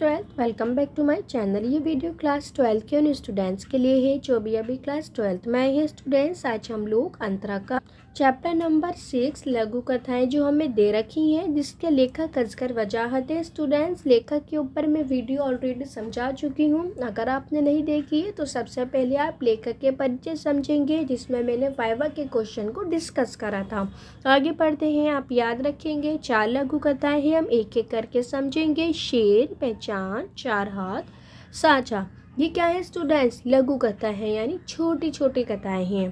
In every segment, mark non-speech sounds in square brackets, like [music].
twelfth welcome back to my channel ये video class twelfth के उन स्टूडेंट्स के लिए है जो भी अभी क्लास ट्वेल्थ में आए हैं स्टूडेंट्स आज हम लोग अंतरा का चैप्टर नंबर सिक्स लघु कथाएं जो हमें दे रखी हैं जिसके लेखक अजगर वजाहत है स्टूडेंट्स लेखक के ऊपर मैं वीडियो ऑलरेडी समझा चुकी हूँ अगर आपने नहीं देखी है तो सबसे पहले आप लेखक के परिचय समझेंगे जिसमें मैंने वाइवा के क्वेश्चन को डिस्कस करा था आगे पढ़ते हैं आप याद रखेंगे चार लघु कथाएँ हैं हम एक एक करके समझेंगे शेर पहचान चार हाथ साझा ये क्या है स्टूडेंट्स लघु कथा है यानी छोटी छोटी कथाएँ हैं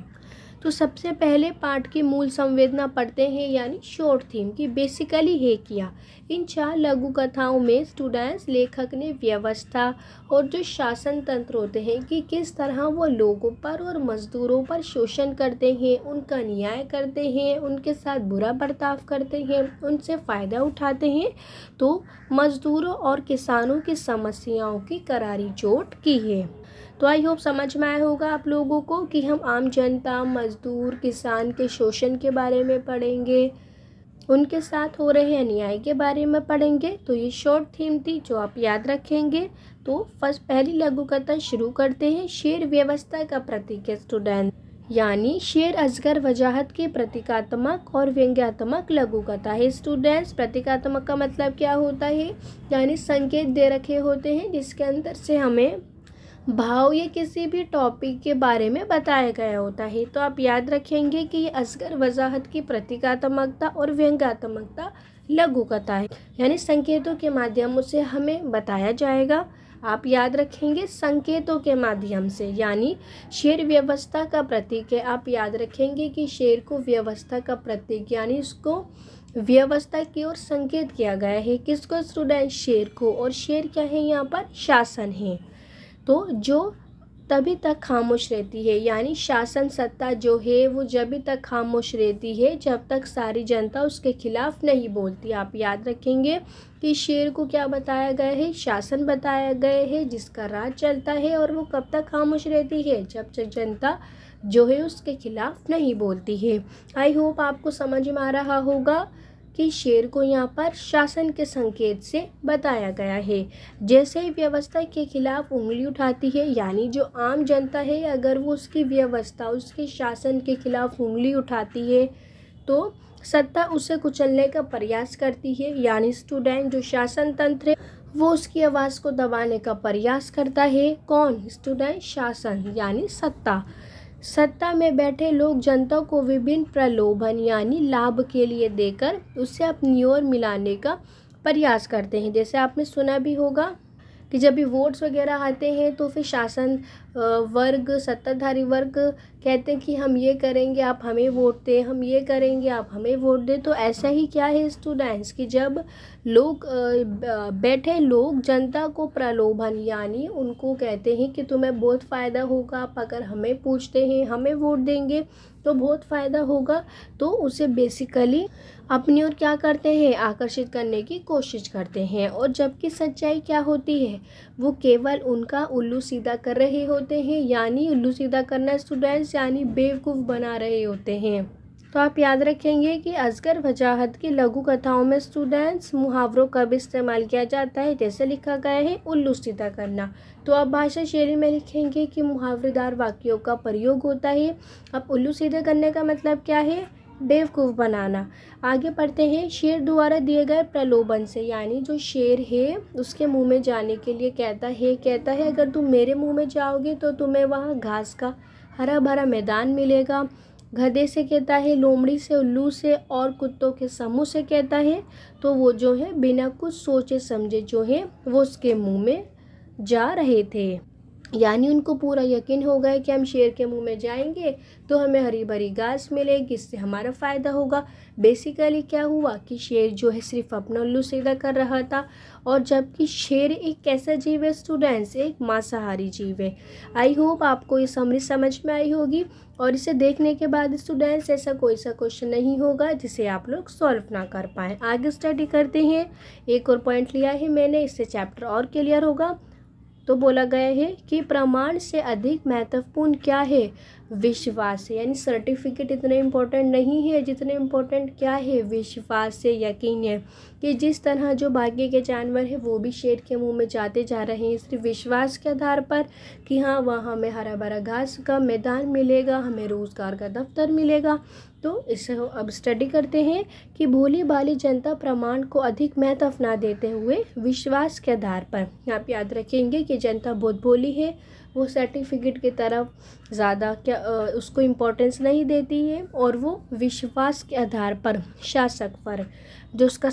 तो सबसे पहले पाठ की मूल संवेदना पढ़ते हैं यानी शॉर्ट थीम की बेसिकली है किया इन चार लघु कथाओं में स्टूडेंट्स लेखक ने व्यवस्था और जो शासन तंत्र होते हैं कि किस तरह वो लोगों पर और मज़दूरों पर शोषण करते हैं उनका न्याय करते हैं उनके साथ बुरा बर्ताव करते हैं उनसे फ़ायदा उठाते हैं तो मज़दूरों और किसानों की समस्याओं की करारी चोट की है तो आई होप समझ में आया होगा आप लोगों को कि हम आम जनता मज़दूर किसान के शोषण के बारे में पढ़ेंगे उनके साथ हो रहे अन्याय के बारे में पढ़ेंगे तो ये शॉर्ट थीम थी जो आप याद रखेंगे तो फर्स्ट पहली लघु कथा शुरू करते हैं शेर व्यवस्था का प्रतीक है स्टूडेंट यानी शेर अजगर वजाहत के प्रतीकात्मक और व्यंग्यात्मक लघु कथा है स्टूडेंट्स प्रतीकात्मक का मतलब क्या होता है यानी संकेत दे रखे होते हैं जिसके अंदर से हमें भाव या किसी भी टॉपिक के बारे में बताया गया होता है तो आप याद रखेंगे कि ये असगर वजाहत की प्रतीकात्मकता और व्यंगात्मकता लघुकथा है यानी संकेतों के माध्यम से हमें बताया जाएगा आप याद रखेंगे संकेतों के माध्यम से यानी शेर व्यवस्था का प्रतीक है आप याद रखेंगे कि शेर को व्यवस्था का प्रतीक यानी इसको व्यवस्था की ओर संकेत किया गया है किसको स्टूडेंट शेर को और शेर क्या है यहाँ पर शासन है तो जो तभी तक खामोश रहती है यानी शासन सत्ता जो है वो जब तक खामोश रहती है जब तक सारी जनता उसके खिलाफ नहीं बोलती आप याद रखेंगे कि शेर को क्या बताया गया है शासन बताया गया है जिसका राज चलता है और वो कब तक खामोश रहती है जब तक जनता जो है उसके खिलाफ नहीं बोलती है आई होप आपको समझ में आ रहा होगा कि शेर को यहाँ पर शासन के संकेत से बताया गया है जैसे ही व्यवस्था के खिलाफ उंगली उठाती है यानी जो आम जनता है अगर वो उसकी व्यवस्था उसके शासन के खिलाफ उंगली उठाती है तो सत्ता उसे कुचलने का प्रयास करती है यानी स्टूडेंट जो शासन तंत्र है वो उसकी आवाज़ को दबाने का प्रयास करता है कौन स्टूडेंट शासन यानी सत्ता सत्ता में बैठे लोग जनता को विभिन्न प्रलोभन यानी लाभ के लिए देकर उससे अपनी ओर मिलाने का प्रयास करते हैं जैसे आपने सुना भी होगा कि जब भी वोट्स वगैरह आते हैं तो फिर शासन वर्ग सत्ताधारी वर्ग कहते हैं कि हम ये करेंगे आप हमें वोट दें हम ये करेंगे आप हमें वोट दें तो ऐसा ही क्या है स्टूडेंट्स कि जब लोग बैठे लोग जनता को प्रलोभन यानी उनको कहते हैं कि तुम्हें बहुत फ़ायदा होगा आप अगर हमें पूछते हैं हमें वोट देंगे तो बहुत फ़ायदा होगा तो उसे बेसिकली अपनी ओर क्या करते हैं आकर्षित करने की कोशिश करते हैं और जबकि सच्चाई क्या होती है वो केवल उनका उल्लू सीधा कर रहे होते हैं यानी उल्लू सीधा करना स्टूडेंट्स यानी बेवकूफ़ बना रहे होते हैं तो आप याद रखेंगे कि असगर वजाहत की लघु कथाओं में स्टूडेंट्स मुहावरों का भी इस्तेमाल किया जाता है जैसे लिखा गया है उल्लू सीधा करना तो आप भाषा शैली में लिखेंगे कि मुहावरेदार वाक्यों का प्रयोग होता है अब उल्लू सीधे करने का मतलब क्या है बेवकूफ़ बनाना आगे पढ़ते हैं शेर द्वारा दिए गए प्रलोभन से यानी जो शेर है उसके मुंह में जाने के लिए कहता है कहता है अगर तुम मेरे मुंह में जाओगे तो तुम्हें वहाँ घास का हरा भरा मैदान मिलेगा गधे से कहता है लोमड़ी से उल्लू से और कुत्तों के समूह से कहता है तो वो जो है बिना कुछ सोचे समझे जो है वो उसके मुंह में जा रहे थे यानी उनको पूरा यकीन हो गया कि हम शेर के मुंह में जाएंगे तो हमें हरी भरी घास मिलेगी इससे हमारा फ़ायदा होगा बेसिकली क्या हुआ कि शेर जो है सिर्फ अपना उल्लू सीधा कर रहा था और जबकि शेर एक कैसा जीव है स्टूडेंट्स एक मांसाहारी जीव है आई होप आपको ये समरी समझ में आई होगी और इसे देखने के बाद स्टूडेंट्स ऐसा कोई सा क्वेश्चन नहीं होगा जिसे आप लोग सॉल्व ना कर पाएँ आगे स्टडी करते हैं एक और पॉइंट लिया है मैंने इससे चैप्टर और क्लियर होगा तो बोला गया है कि प्रमाण से अधिक महत्वपूर्ण क्या है विश्वास है यानी सर्टिफिकेट इतने इम्पोर्टेंट नहीं है जितने इम्पोर्टेंट क्या है विश्वास है यकीन है कि जिस तरह जो भाग्य के जानवर हैं वो भी शेर के मुंह में जाते जा रहे हैं सिर्फ विश्वास के आधार पर कि हाँ वहाँ हमें हरा भरा घास का मैदान मिलेगा हमें रोज़गार का दफ्तर मिलेगा तो इसे अब स्टडी करते हैं कि भोली भाली जनता प्रमाण को अधिक महत्व ना देते हुए विश्वास के आधार पर आप याद रखेंगे कि जनता बहुत भोली है वो सर्टिफिकेट की तरफ ज़्यादा क्या उसको इम्पोर्टेंस नहीं देती है और वो विश्वास के आधार पर शासक वर्ग जो उसका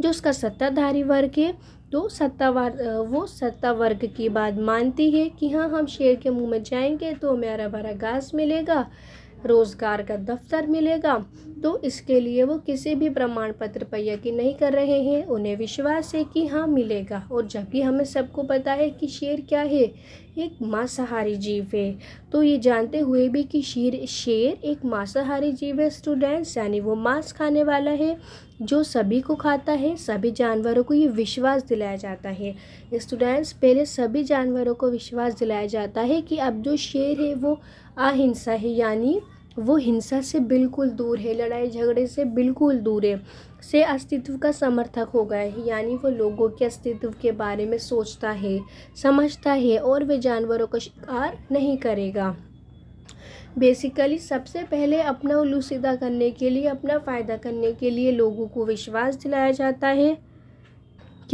जो उसका सत्ताधारी वर्ग है तो सत्तावार वो सत्ता वर्ग की बात मानती है कि हाँ हम शेर के मुंह में जाएंगे तो हमें हरा भरा घास मिलेगा रोज़गार का दफ्तर मिलेगा तो इसके लिए वो किसी भी प्रमाण पत्र पर यकीन नहीं कर रहे हैं उन्हें विश्वास है कि हाँ मिलेगा और जबकि हमें सबको पता है कि शेर क्या है एक मांसाहारी जीव है तो ये जानते हुए भी कि शेर शेर एक मांसाहारी जीव है स्टूडेंट्स यानी वो मांस खाने वाला है जो सभी को खाता है सभी जानवरों को ये विश्वास दिलाया जाता है स्टूडेंट्स पहले सभी जानवरों को विश्वास दिलाया जाता है कि अब जो शेर है वो अहिंसा है यानी वो हिंसा से बिल्कुल दूर है लड़ाई झगड़े से बिल्कुल दूर है से अस्तित्व का समर्थक हो गए यानी वो लोगों के अस्तित्व के बारे में सोचता है समझता है और वे जानवरों का शिकार नहीं करेगा बेसिकली सबसे पहले अपना उल्लू सीधा करने के लिए अपना फ़ायदा करने के लिए लोगों को विश्वास दिलाया जाता है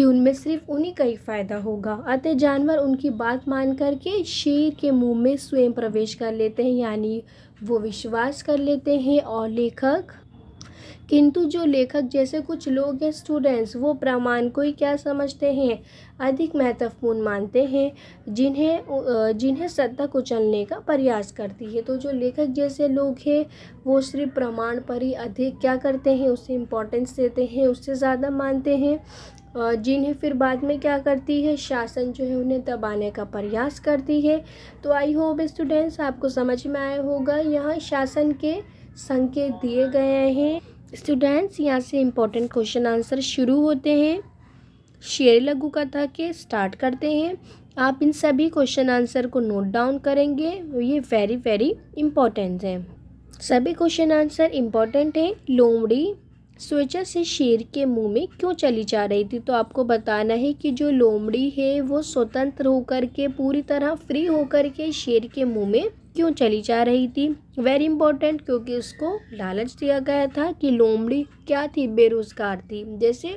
कि उनमें सिर्फ उन्हीं का ही फ़ायदा होगा अतः जानवर उनकी बात मान करके शेर के मुंह में स्वयं प्रवेश कर लेते हैं यानी वो विश्वास कर लेते हैं और लेखक किंतु जो लेखक जैसे कुछ लोग हैं स्टूडेंट्स वो प्रमाण को ही क्या समझते हैं अधिक महत्वपूर्ण मानते हैं जिन्हें जिन्हें सत्ता कुचलने का प्रयास करती है तो जो लेखक जैसे लोग हैं वो सिर्फ प्रमाण पर ही अधिक क्या करते हैं उसे इम्पोर्टेंस देते हैं उससे ज़्यादा मानते हैं जिन्हें फिर बाद में क्या करती है शासन जो है उन्हें दबाने का प्रयास करती है तो आई होप स्टूडेंट्स आपको समझ में आया होगा यहाँ शासन के संकेत दिए गए हैं स्टूडेंट्स यहाँ से इम्पोर्टेंट क्वेश्चन आंसर शुरू होते हैं शेर लघु कथा के स्टार्ट करते हैं आप इन सभी क्वेश्चन आंसर को नोट डाउन करेंगे ये वेरी वेरी इम्पोर्टेंट है सभी क्वेश्चन आंसर इम्पोर्टेंट हैं लोमड़ी सोचा से शेर के मुंह में क्यों चली जा रही थी तो आपको बताना है कि जो लोमड़ी है वो स्वतंत्र होकर के पूरी तरह फ्री होकर के शेर के मुंह में क्यों चली जा रही थी वेरी इंपॉर्टेंट क्योंकि उसको लालच दिया गया था कि लोमड़ी क्या थी बेरोज़गार थी जैसे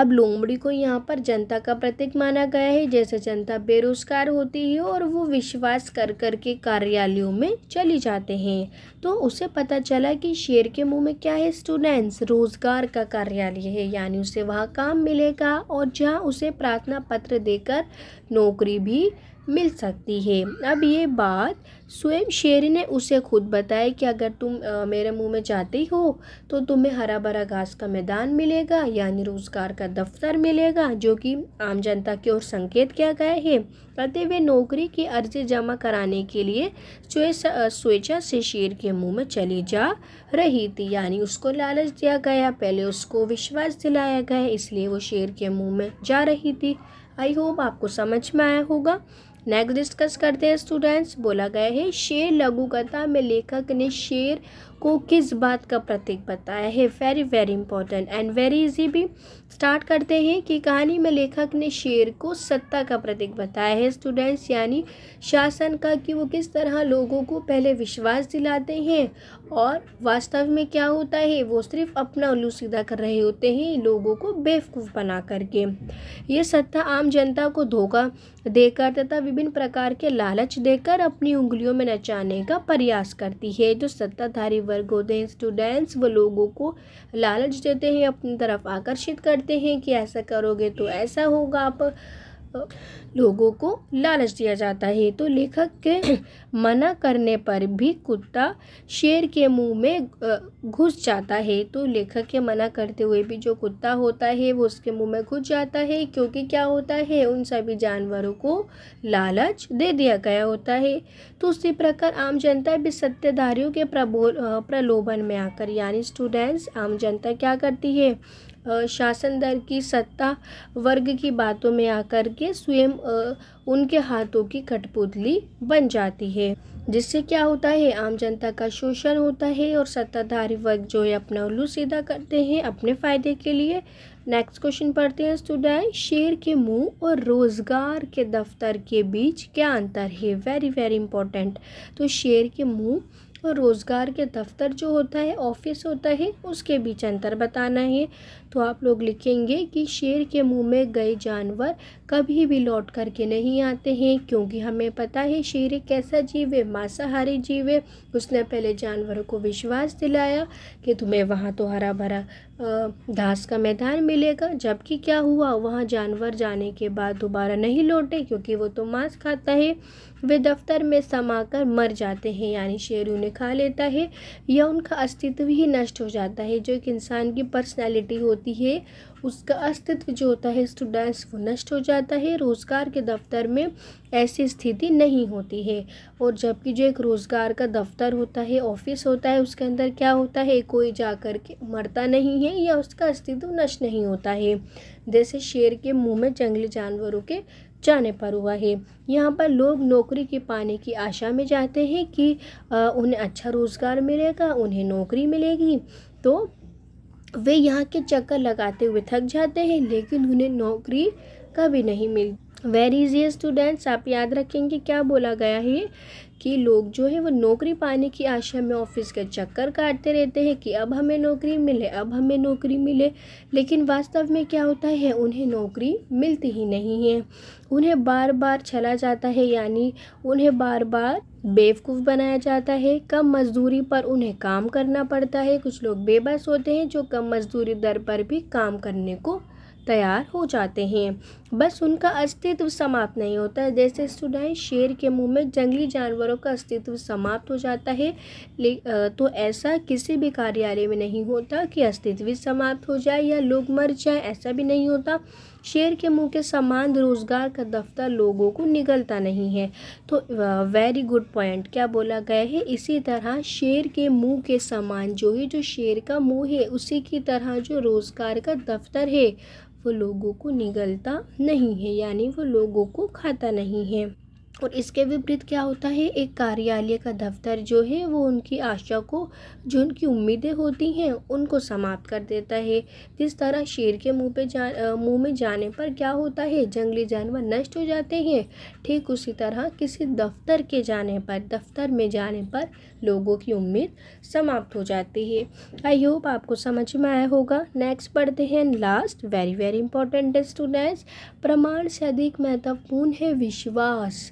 अब लोमड़ी को यहाँ पर जनता का प्रतीक माना गया है जैसे जनता बेरोजगार होती है और वो विश्वास कर कर के कार्यालयों में चली जाते हैं तो उसे पता चला कि शेर के मुंह में क्या है स्टूडेंट्स रोजगार का कार्यालय है यानी उसे वहाँ काम मिलेगा और जहाँ उसे प्रार्थना पत्र देकर नौकरी भी मिल सकती है अब ये बात स्वयं शेर ने उसे खुद बताया कि अगर तुम आ, मेरे मुंह में जाती हो तो तुम्हें हरा भरा घास का मैदान मिलेगा यानी रोज़गार का दफ्तर मिलेगा जो कि आम जनता की ओर संकेत किया गया है अतः वे नौकरी की अर्जी जमा कराने के लिए स्वेच्छा से शेर के मुंह में चली जा रही थी यानी उसको लालच दिया गया पहले उसको विश्वास दिलाया गया इसलिए वो शेर के मुँह में जा रही थी आई होप आपको समझ में आया होगा नेक्स्ट डिस्कस करते हैं स्टूडेंट्स बोला गया है शेर लघु कथा में लेखक ने शेर को किस बात का प्रतीक बताया है very very important and very easy भी स्टार्ट करते हैं कि कहानी में लेखक ने शेर को सत्ता का प्रतीक बताया है स्टूडेंट्स यानी शासन का कि वो किस तरह लोगों को पहले विश्वास दिलाते हैं और वास्तव में क्या होता है वो सिर्फ अपना उल्लू सीधा कर रहे होते हैं लोगों को बेवकूफ़ बना करके ये सत्ता आम जनता को धोखा देकर तथा विभिन्न प्रकार के लालच देकर अपनी उंगलियों में नचाने का प्रयास करती है जो सत्ताधारी वर्ग होते हैं स्टूडेंट्स वो लोगों को लालच देते हैं अपनी तरफ आकर्षित करते हैं कि ऐसा करोगे तो ऐसा होगा आप लोगों को लालच दिया जाता है तो लेखक के [clears throat] मना करने पर भी कुत्ता शेर के मुंह में घुस जाता है तो लेखक के मना करते हुए भी जो कुत्ता होता है वो उसके मुंह में घुस जाता है क्योंकि क्या होता है उन सभी जानवरों को लालच दे दिया गया होता है तो उसी प्रकार आम जनता भी सत्यधारियों के प्रबोल प्रलोभन में आकर यानी स्टूडेंट्स आम जनता क्या करती है शासन दर की सत्ता वर्ग की बातों में आकर के स्वयं उनके हाथों की कठपुतली बन जाती है जिससे क्या होता है आम जनता का शोषण होता है और सत्ताधारी वर्ग जो है अपना उल्लू सीधा करते हैं अपने फ़ायदे के लिए नेक्स्ट क्वेश्चन पढ़ते हैं स्टूडेंट शेर के मुंह और रोज़गार के दफ्तर के बीच क्या अंतर है वेरी वेरी इंपॉर्टेंट तो शेर के मुंह और रोज़गार के दफ्तर जो होता है ऑफिस होता है उसके बीच अंतर बताना है तो आप लोग लिखेंगे कि शेर के मुंह में गए जानवर कभी भी लौट करके नहीं आते हैं क्योंकि हमें पता है शेर एक कैसा जीव है मांसाहारी जीव है उसने पहले जानवरों को विश्वास दिलाया कि तुम्हें वहाँ तो हरा भरा घास का मैदान मिलेगा जबकि क्या हुआ वहाँ जानवर जाने के बाद दोबारा नहीं लौटे क्योंकि वो तो मांस खाता है वे दफ्तर में समाकर मर जाते हैं यानी शेर उन्हें खा लेता है या उनका अस्तित्व ही नष्ट हो जाता है जो एक इंसान की पर्सनैलिटी होती होती है उसका अस्तित्व जो होता है स्टूडेंट्स वो नष्ट हो जाता है रोज़गार के दफ्तर में ऐसी स्थिति नहीं होती है और जबकि जो एक रोज़गार का दफ्तर होता है ऑफिस होता है उसके अंदर क्या होता है कोई जा कर के मरता नहीं है या उसका अस्तित्व नष्ट नहीं होता है जैसे शेर के मुँह में जंगली जानवरों के जाने पर हुआ है यहाँ पर लोग नौकरी के पाने की आशा में जाते हैं कि उन्हें अच्छा रोज़गार मिलेगा उन्हें नौकरी मिलेगी तो वे यहाँ के चक्कर लगाते हुए थक जाते हैं लेकिन उन्हें नौकरी कभी नहीं मिलती वेर इज़ ये स्टूडेंट्स आप याद रखेंगे क्या बोला गया है कि लोग जो है वो नौकरी पाने की आशा में ऑफिस के चक्कर काटते रहते हैं कि अब हमें नौकरी मिले अब हमें नौकरी मिले लेकिन वास्तव में क्या होता है उन्हें नौकरी मिलती ही नहीं है उन्हें बार बार चला जाता है यानी उन्हें बार बार बेवकूफ़ बनाया जाता है कम मजदूरी पर उन्हें काम करना पड़ता है कुछ लोग बेबस होते हैं जो कम मजदूरी दर पर भी काम करने को तैयार हो जाते हैं बस उनका अस्तित्व समाप्त नहीं होता जैसे स्टूडेंट शेर के मुंह में जंगली जानवरों का अस्तित्व समाप्त हो जाता है तो ऐसा किसी भी कार्यालय में नहीं होता कि अस्तित्व समाप्त हो जाए या लोग मर जाए ऐसा भी नहीं होता शेर के मुंह के समान रोज़गार का दफ्तर लोगों को निगलता नहीं है तो वेरी गुड पॉइंट क्या बोला गया है इसी तरह शेर के मुंह के समान जो है जो शेर का मुंह है उसी की तरह जो रोज़गार का दफ्तर है वो लोगों को निगलता नहीं है यानी वो लोगों को खाता नहीं है और इसके विपरीत क्या होता है एक कार्यालय का दफ्तर जो है वो उनकी आशा को जो उनकी उम्मीदें होती हैं उनको समाप्त कर देता है जिस तरह शेर के मुंह पे जा मुँह में जाने पर क्या होता है जंगली जानवर नष्ट हो जाते हैं ठीक उसी तरह किसी दफ्तर के जाने पर दफ्तर में जाने पर लोगों की उम्मीद समाप्त हो जाती है आई होप आपको समझ में आया होगा नेक्स्ट पढ़ते हैं last very very important students प्रमाण से अधिक महत्वपूर्ण है विश्वास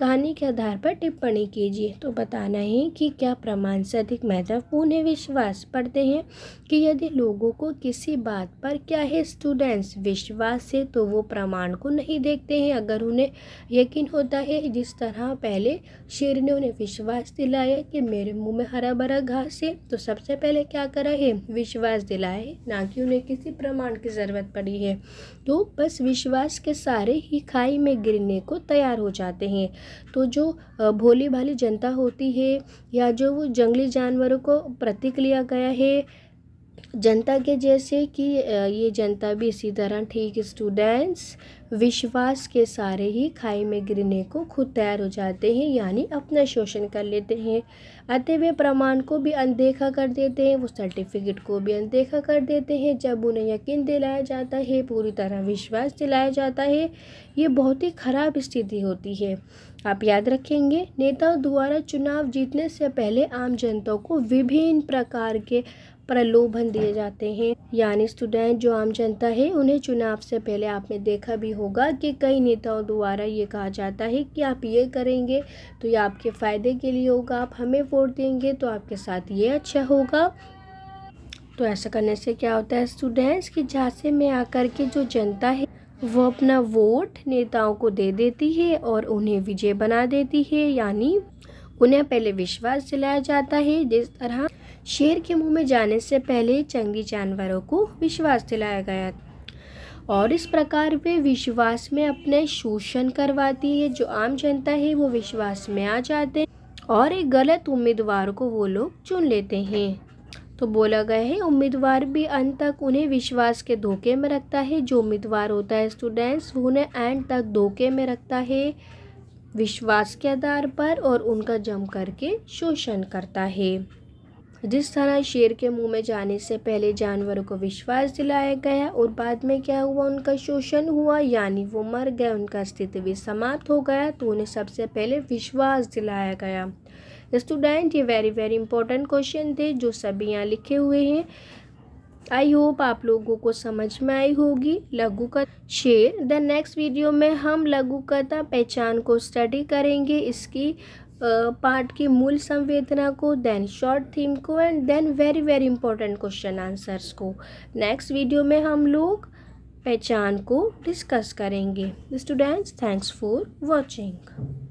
कहानी के आधार पर टिप्पणी कीजिए तो बताना है कि क्या प्रमाण से अधिक महत्वपूर्ण है विश्वास पढ़ते हैं कि यदि लोगों को किसी बात पर क्या है स्टूडेंट्स विश्वास है तो वो प्रमाण को नहीं देखते हैं अगर उन्हें यकीन होता है जिस तरह पहले शेर ने उन्हें विश्वास दिलाया कि मेरे मुंह में हरा भरा घास है तो सबसे पहले क्या करा है विश्वास दिलाया है ना कि उन्हें किसी प्रमाण की ज़रूरत पड़ी है तो बस विश्वास के सारे ही खाई में गिरने को तैयार हो जाते हैं तो जो भोली भाली जनता होती है या जो वो जंगली जानवरों को प्रतीक लिया गया है जनता के जैसे कि ये जनता भी इसी तरह ठीक स्टूडेंट्स विश्वास के सारे ही खाई में गिरने को खुद तैयार हो जाते हैं यानी अपना शोषण कर लेते हैं अतः वे प्रमाण को भी अनदेखा कर देते हैं वो सर्टिफिकेट को भी अनदेखा कर देते हैं जब उन्हें यकीन दिलाया जाता है पूरी तरह विश्वास दिलाया जाता है ये बहुत ही ख़राब स्थिति होती है आप याद रखेंगे नेताओं द्वारा चुनाव जीतने से पहले आम जनता को विभिन्न प्रकार के प्रलोभन दिए जाते हैं यानी स्टूडेंट जो आम जनता है उन्हें चुनाव से पहले आपने देखा भी होगा कि कई नेताओं द्वारा ये कहा जाता है कि आप ये करेंगे तो ये आपके फ़ायदे के लिए होगा आप हमें वोट देंगे तो आपके साथ ये अच्छा होगा तो ऐसा करने से क्या होता है स्टूडेंट्स की झांसे में आकर के जो जनता है वो अपना वोट नेताओं को दे देती है और उन्हें विजय बना देती है यानी उन्हें पहले विश्वास दिलाया जाता है जिस तरह शेर के मुंह में जाने से पहले चंगी जानवरों को विश्वास दिलाया गया और इस प्रकार वे विश्वास में अपने शोषण करवाती है जो आम जनता है वो विश्वास में आ जाते हैं और एक गलत उम्मीदवार को वो लोग चुन लेते हैं तो बोला गया है उम्मीदवार भी अंत तक उन्हें विश्वास के धोखे में रखता है जो उम्मीदवार होता है स्टूडेंट्स उन्हें एंड तक धोखे में रखता है विश्वास के आधार पर और उनका जम करके शोषण करता है जिस तरह शेर के मुंह में जाने से पहले जानवरों को विश्वास दिलाया गया और बाद में क्या हुआ उनका शोषण हुआ यानी वो मर गए उनका अस्तित्व समाप्त हो गया तो उन्हें सबसे पहले विश्वास दिलाया गया स्टूडेंट ये वेरी वेरी इंपॉर्टेंट क्वेश्चन थे जो सभी यहाँ लिखे हुए हैं आई होप आप लोगों को समझ में आई होगी लघु का शेर द नेक्स्ट वीडियो में हम लघु कथा पहचान को स्टडी करेंगे इसकी पार्ट की मूल संवेदना को देन शॉर्ट थीम को and then very very important question answers को नेक्स्ट वीडियो में हम लोग पहचान को डिस्कस करेंगे स्टूडेंट्स थैंक्स फॉर वॉचिंग